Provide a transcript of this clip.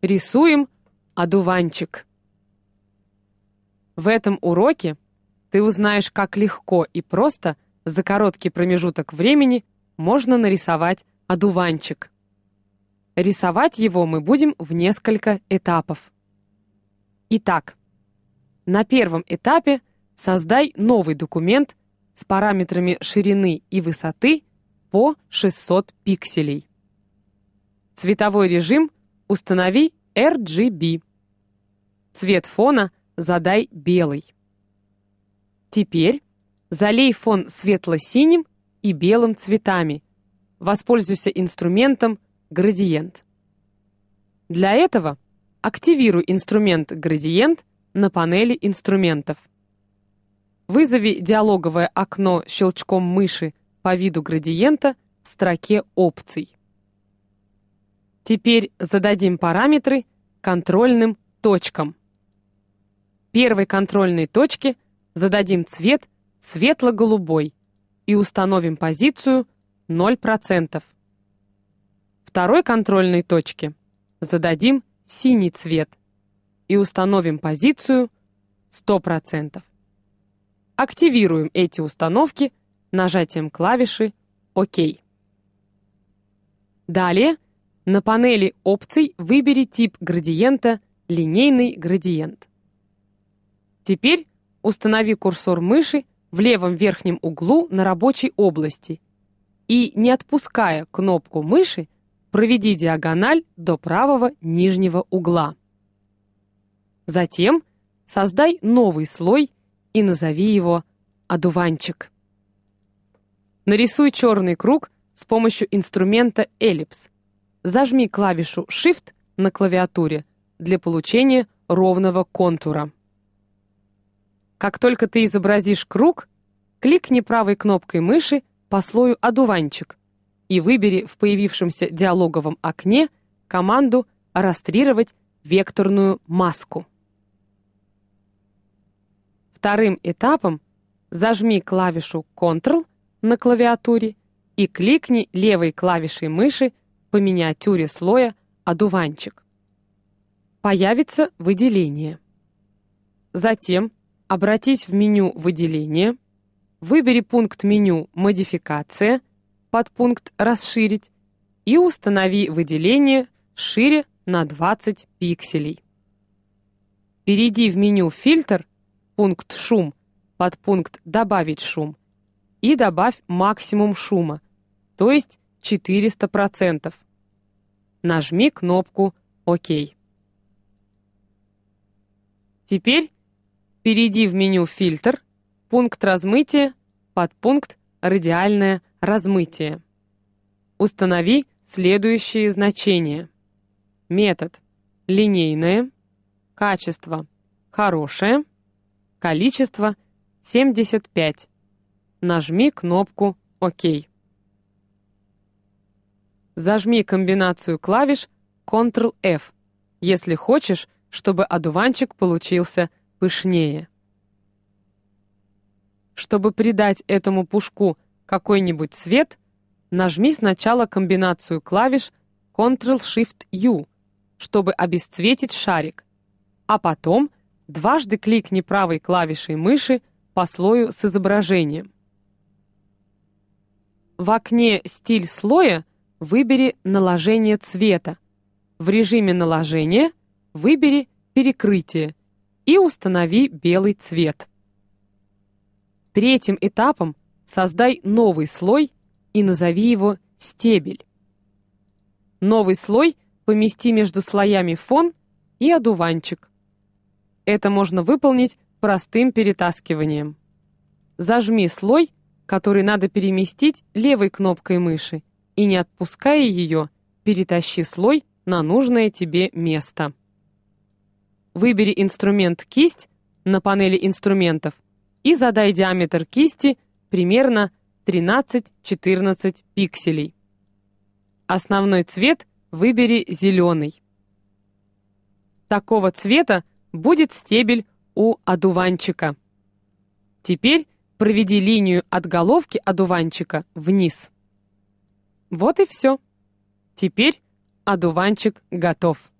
Рисуем одуванчик. В этом уроке ты узнаешь, как легко и просто за короткий промежуток времени можно нарисовать одуванчик. Рисовать его мы будем в несколько этапов. Итак, на первом этапе создай новый документ с параметрами ширины и высоты по 600 пикселей. Цветовой режим Установи RGB. Цвет фона задай белый. Теперь залей фон светло-синим и белым цветами. Воспользуйся инструментом «Градиент». Для этого активируй инструмент «Градиент» на панели инструментов. Вызови диалоговое окно щелчком мыши по виду градиента в строке опций. Теперь зададим параметры контрольным точкам. Первой контрольной точке зададим цвет светло-голубой и установим позицию 0%. Второй контрольной точке зададим синий цвет и установим позицию 100%. Активируем эти установки нажатием клавиши «Ок». Далее – на панели опций выбери тип градиента «Линейный градиент». Теперь установи курсор мыши в левом верхнем углу на рабочей области и, не отпуская кнопку мыши, проведи диагональ до правого нижнего угла. Затем создай новый слой и назови его «Одуванчик». Нарисуй черный круг с помощью инструмента «Эллипс» зажми клавишу Shift на клавиатуре для получения ровного контура. Как только ты изобразишь круг, кликни правой кнопкой мыши по слою «Одуванчик» и выбери в появившемся диалоговом окне команду «Растрировать векторную маску». Вторым этапом зажми клавишу Ctrl на клавиатуре и кликни левой клавишей мыши по миниатюре слоя одуванчик. Появится выделение. Затем обратись в меню «Выделение», выбери пункт меню «Модификация», под пункт «Расширить» и установи выделение шире на 20 пикселей. Перейди в меню «Фильтр», пункт «Шум», под пункт «Добавить шум» и добавь максимум шума, то есть 400%. Нажми кнопку «Ок». Теперь перейди в меню «Фильтр», пункт «Размытие», подпункт «Радиальное размытие». Установи следующие значения. Метод – линейное, качество – хорошее, количество – 75. Нажми кнопку «Ок» зажми комбинацию клавиш Ctrl-F, если хочешь, чтобы одуванчик получился пышнее. Чтобы придать этому пушку какой-нибудь цвет, нажми сначала комбинацию клавиш Ctrl-Shift-U, чтобы обесцветить шарик, а потом дважды кликни правой клавишей мыши по слою с изображением. В окне «Стиль слоя» выбери наложение цвета. В режиме наложения выбери перекрытие и установи белый цвет. Третьим этапом создай новый слой и назови его стебель. Новый слой помести между слоями фон и одуванчик. Это можно выполнить простым перетаскиванием. Зажми слой, который надо переместить левой кнопкой мыши, и, не отпуская ее, перетащи слой на нужное тебе место. Выбери инструмент «Кисть» на панели инструментов и задай диаметр кисти примерно 13-14 пикселей. Основной цвет выбери зеленый. Такого цвета будет стебель у одуванчика. Теперь проведи линию от головки одуванчика вниз. Вот и все. Теперь одуванчик готов.